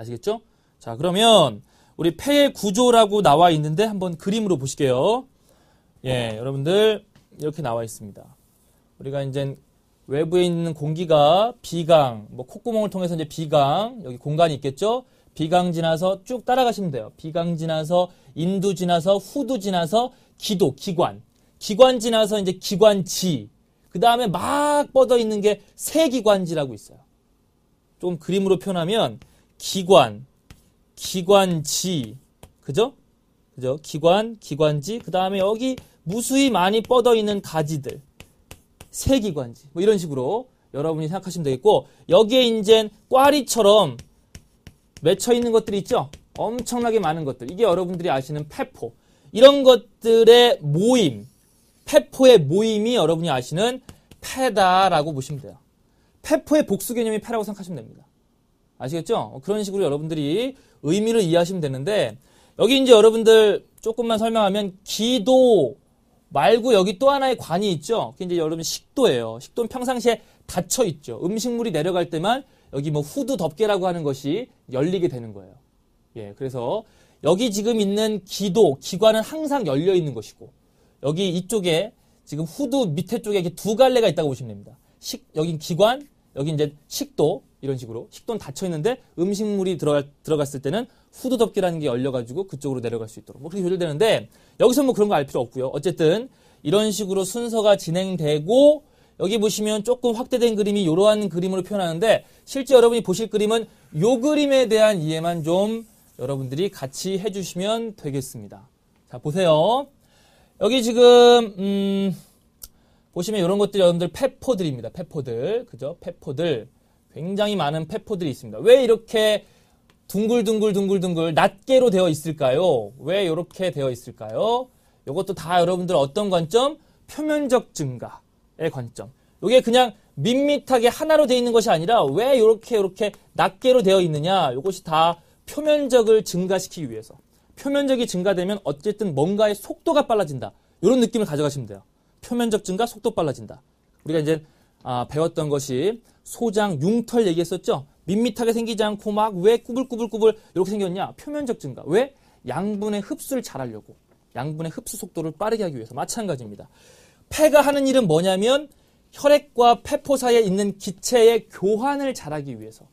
아시겠죠? 자, 그러면 우리 폐의 구조라고 나와 있는데 한번 그림으로 보실게요. 예, 여러분들 이렇게 나와 있습니다. 우리가 이제 외부에 있는 공기가 비강, 뭐 콧구멍을 통해서 이제 비강, 여기 공간이 있겠죠? 비강 지나서 쭉 따라가시면 돼요. 비강 지나서 인두 지나서 후두 지나서 기도, 기관. 기관 지나서 이제 기관지. 그 다음에 막 뻗어 있는 게 세기관지라고 있어요. 좀 그림으로 표현하면 기관, 기관지, 그죠? 그죠? 기관, 기관지, 그 다음에 여기 무수히 많이 뻗어 있는 가지들, 세기관지, 뭐 이런 식으로 여러분이 생각하시면 되겠고 여기에 인젠 꽈리처럼 맺혀 있는 것들이 있죠? 엄청나게 많은 것들. 이게 여러분들이 아시는 페포. 이런 것들의 모임, 페포의 모임이 여러분이 아시는 패다라고 보시면 돼요. 페포의 복수 개념이 패라고 생각하시면 됩니다. 아시겠죠? 그런 식으로 여러분들이 의미를 이해하시면 되는데 여기 이제 여러분들 조금만 설명하면 기도 말고 여기 또 하나의 관이 있죠. 그게 이제 여러분 식도예요. 식도는 평상시에 닫혀 있죠. 음식물이 내려갈 때만 여기 뭐 후두 덮개라고 하는 것이 열리게 되는 거예요. 예, 그래서 여기 지금 있는 기도 기관은 항상 열려 있는 것이고 여기 이쪽에 지금 후두 밑에 쪽에 이렇게 두 갈래가 있다고 보시면 됩니다. 식 여기 기관, 여기 이제 식도, 이런 식으로 식도는 닫혀 있는데 음식물이 들어갈, 들어갔을 때는 후드 덮개라는 게 열려가지고 그쪽으로 내려갈 수 있도록 뭐 그렇게 조절되는데 여기서 뭐 그런 거 알 필요 없고요. 어쨌든 이런 식으로 순서가 진행되고 여기 보시면 조금 확대된 그림이 이러한 그림으로 표현하는데 실제 여러분이 보실 그림은 요 그림에 대한 이해만 좀 여러분들이 같이 해주시면 되겠습니다. 자 보세요. 여기 지금 음, 보시면 이런 것들 여러분들 페포들입니다. 페포들 그죠? 페포들 굉장히 많은 폐포들이 있습니다. 왜 이렇게 둥글둥글둥글둥글 낱개로 되어 있을까요? 왜 이렇게 되어 있을까요? 이것도 다 여러분들 어떤 관점? 표면적 증가의 관점. 이게 그냥 밋밋하게 하나로 되어 있는 것이 아니라 왜 이렇게 이렇게 낱개로 되어 있느냐? 이것이 다 표면적을 증가시키기 위해서. 표면적이 증가되면 어쨌든 뭔가의 속도가 빨라진다. 이런 느낌을 가져가시면 돼요. 표면적 증가, 속도 빨라진다. 우리가 이제 아, 배웠던 것이 소장, 융털 얘기했었죠? 밋밋하게 생기지 않고 막 왜 꾸불꾸불꾸불 이렇게 생겼냐? 표면적 증가. 왜? 양분의 흡수를 잘하려고. 양분의 흡수 속도를 빠르게 하기 위해서. 마찬가지입니다. 폐가 하는 일은 뭐냐면 혈액과 폐포 사이에 있는 기체의 교환을 잘하기 위해서.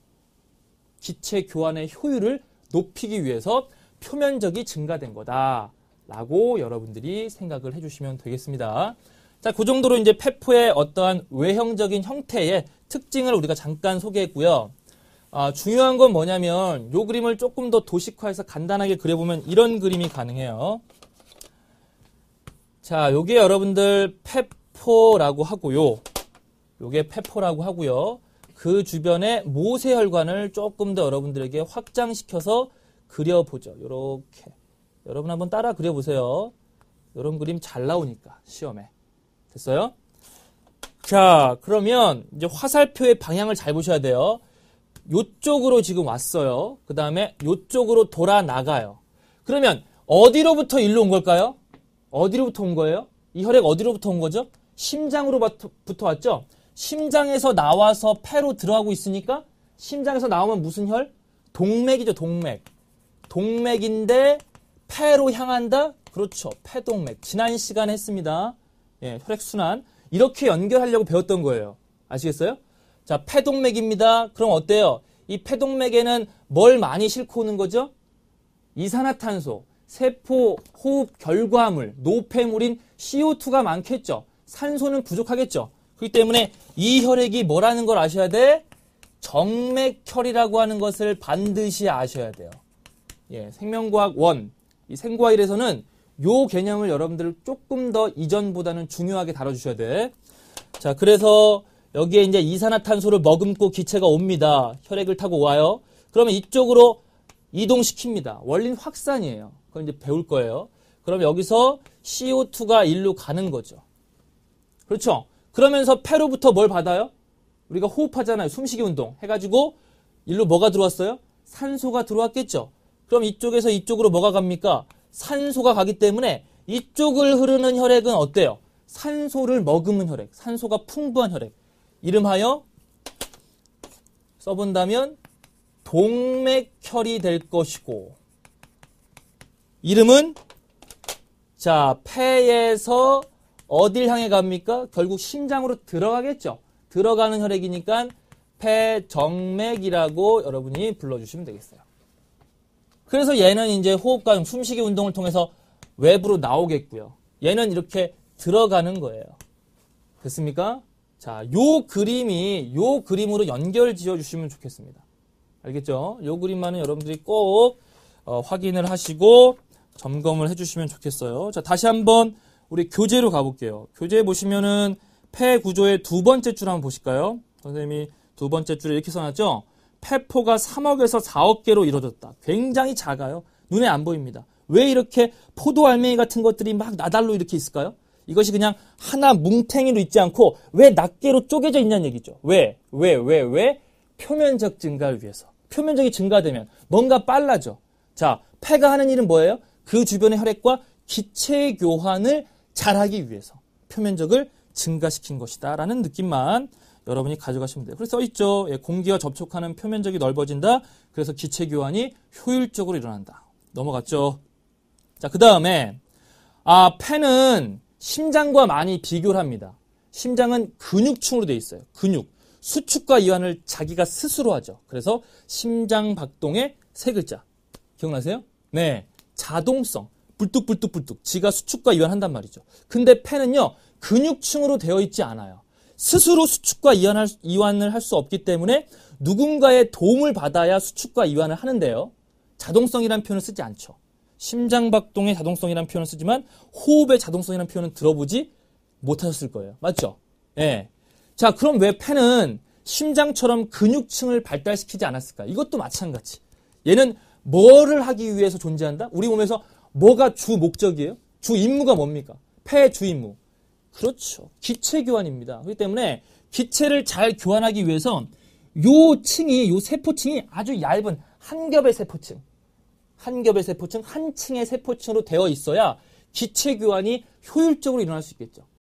기체 교환의 효율을 높이기 위해서 표면적이 증가된 거다. 라고 여러분들이 생각을 해주시면 되겠습니다. 자, 그 정도로 이제 폐포의 어떠한 외형적인 형태의 특징을 우리가 잠깐 소개했고요. 아, 중요한 건 뭐냐면 이 그림을 조금 더 도식화해서 간단하게 그려보면 이런 그림이 가능해요. 자, 요게 여러분들 페포라고 하고요. 요게 페포라고 하고요. 그 주변에 모세혈관을 조금 더 여러분들에게 확장시켜서 그려보죠. 요렇게. 여러분 한번 따라 그려보세요. 이런 그림 잘 나오니까 시험에. 됐어요? 자, 그러면 이제 화살표의 방향을 잘 보셔야 돼요. 요쪽으로 지금 왔어요. 그 다음에 요쪽으로 돌아 나가요. 그러면 어디로부터 일로 온 걸까요? 어디로부터 온 거예요? 이 혈액 어디로부터 온 거죠? 심장으로부터 왔죠? 심장에서 나와서 폐로 들어가고 있으니까 심장에서 나오면 무슨 혈? 동맥이죠, 동맥. 동맥인데 폐로 향한다? 그렇죠. 폐동맥. 지난 시간에 했습니다. 예, 혈액순환. 이렇게 연결하려고 배웠던 거예요. 아시겠어요? 자, 폐동맥입니다. 그럼 어때요? 이 폐동맥에는 뭘 많이 싣고 오는 거죠? 이산화탄소, 세포 호흡 결과물, 노폐물인 CO2가 많겠죠. 산소는 부족하겠죠. 그렇기 때문에 이 혈액이 뭐라는 걸 아셔야 돼? 정맥혈이라고 하는 것을 반드시 아셔야 돼요. 예, 생명과학 1, 이 생과일에서는 요 개념을 여러분들 조금 더 이전보다는 중요하게 다뤄주셔야 돼. 자, 그래서 여기에 이제 이산화탄소를 머금고 기체가 옵니다. 혈액을 타고 와요. 그러면 이쪽으로 이동시킵니다. 원린 확산이에요. 그걸 이제 배울 거예요. 그럼 여기서 CO2가 일로 가는 거죠. 그렇죠? 그러면서 폐로부터 뭘 받아요? 우리가 호흡하잖아요. 숨쉬기 운동 해가지고 일로 뭐가 들어왔어요? 산소가 들어왔겠죠. 그럼 이쪽에서 이쪽으로 뭐가 갑니까? 산소가 가기 때문에 이쪽을 흐르는 혈액은 어때요? 산소를 머금은 혈액, 산소가 풍부한 혈액. 이름하여 써본다면 동맥혈이 될 것이고 이름은 자 폐에서 어딜 향해 갑니까? 결국 심장으로 들어가겠죠. 들어가는 혈액이니까 폐정맥이라고 여러분이 불러주시면 되겠어요. 그래서 얘는 이제 호흡과 숨쉬기 운동을 통해서 외부로 나오겠고요. 얘는 이렇게 들어가는 거예요. 됐습니까? 자, 요 그림이 요 그림으로 연결 지어 주시면 좋겠습니다. 알겠죠? 요 그림만은 여러분들이 꼭 어, 확인을 하시고 점검을 해 주시면 좋겠어요. 자, 다시 한번 우리 교재로 가볼게요. 교재 보시면은 폐 구조의 두 번째 줄 한번 보실까요? 선생님이 두 번째 줄을 이렇게 써놨죠? 폐포가 3억에서 4억 개로 이루어졌다. 굉장히 작아요. 눈에 안 보입니다. 왜 이렇게 포도 알맹이 같은 것들이 막 나달로 이렇게 있을까요? 이것이 그냥 하나 뭉탱이로 있지 않고 왜 낱개로 쪼개져 있냐는 얘기죠. 왜? 왜? 왜? 왜? 표면적 증가를 위해서. 표면적이 증가되면 뭔가 빨라져. 자, 폐가 하는 일은 뭐예요? 그 주변의 혈액과 기체 의 교환을 잘하기 위해서 표면적을 증가시킨 것이다라는 느낌만 여러분이 가져가시면 돼요. 그래서 써 있죠. 예, 공기와 접촉하는 표면적이 넓어진다. 그래서 기체 교환이 효율적으로 일어난다. 넘어갔죠. 자, 그 다음에 아, 펜은 심장과 많이 비교를 합니다. 심장은 근육층으로 되어 있어요. 근육. 수축과 이완을 자기가 스스로 하죠. 그래서 심장 박동의 세 글자. 기억나세요? 네. 자동성. 불뚝불뚝불뚝. 지가 수축과 이완한단 말이죠. 근데 펜은요 근육층으로 되어 있지 않아요. 스스로 수축과 이완할, 이완을 할 수 없기 때문에 누군가의 도움을 받아야 수축과 이완을 하는데요. 자동성이라는 표현을 쓰지 않죠. 심장박동의 자동성이라는 표현을 쓰지만 호흡의 자동성이라는 표현은 들어보지 못하셨을 거예요. 맞죠? 예. 네. 자, 그럼 왜 폐는 심장처럼 근육층을 발달시키지 않았을까? 이것도 마찬가지. 얘는 뭐를 하기 위해서 존재한다? 우리 몸에서 뭐가 주 목적이에요? 주 임무가 뭡니까? 폐의 주 임무. 그렇죠. 기체 교환입니다. 그렇기 때문에 기체를 잘 교환하기 위해서 요 층이 요 세포층이 아주 얇은 한 겹의 세포층, 한 겹의 세포층, 한 층의 세포층으로 되어 있어야 기체 교환이 효율적으로 일어날 수 있겠죠.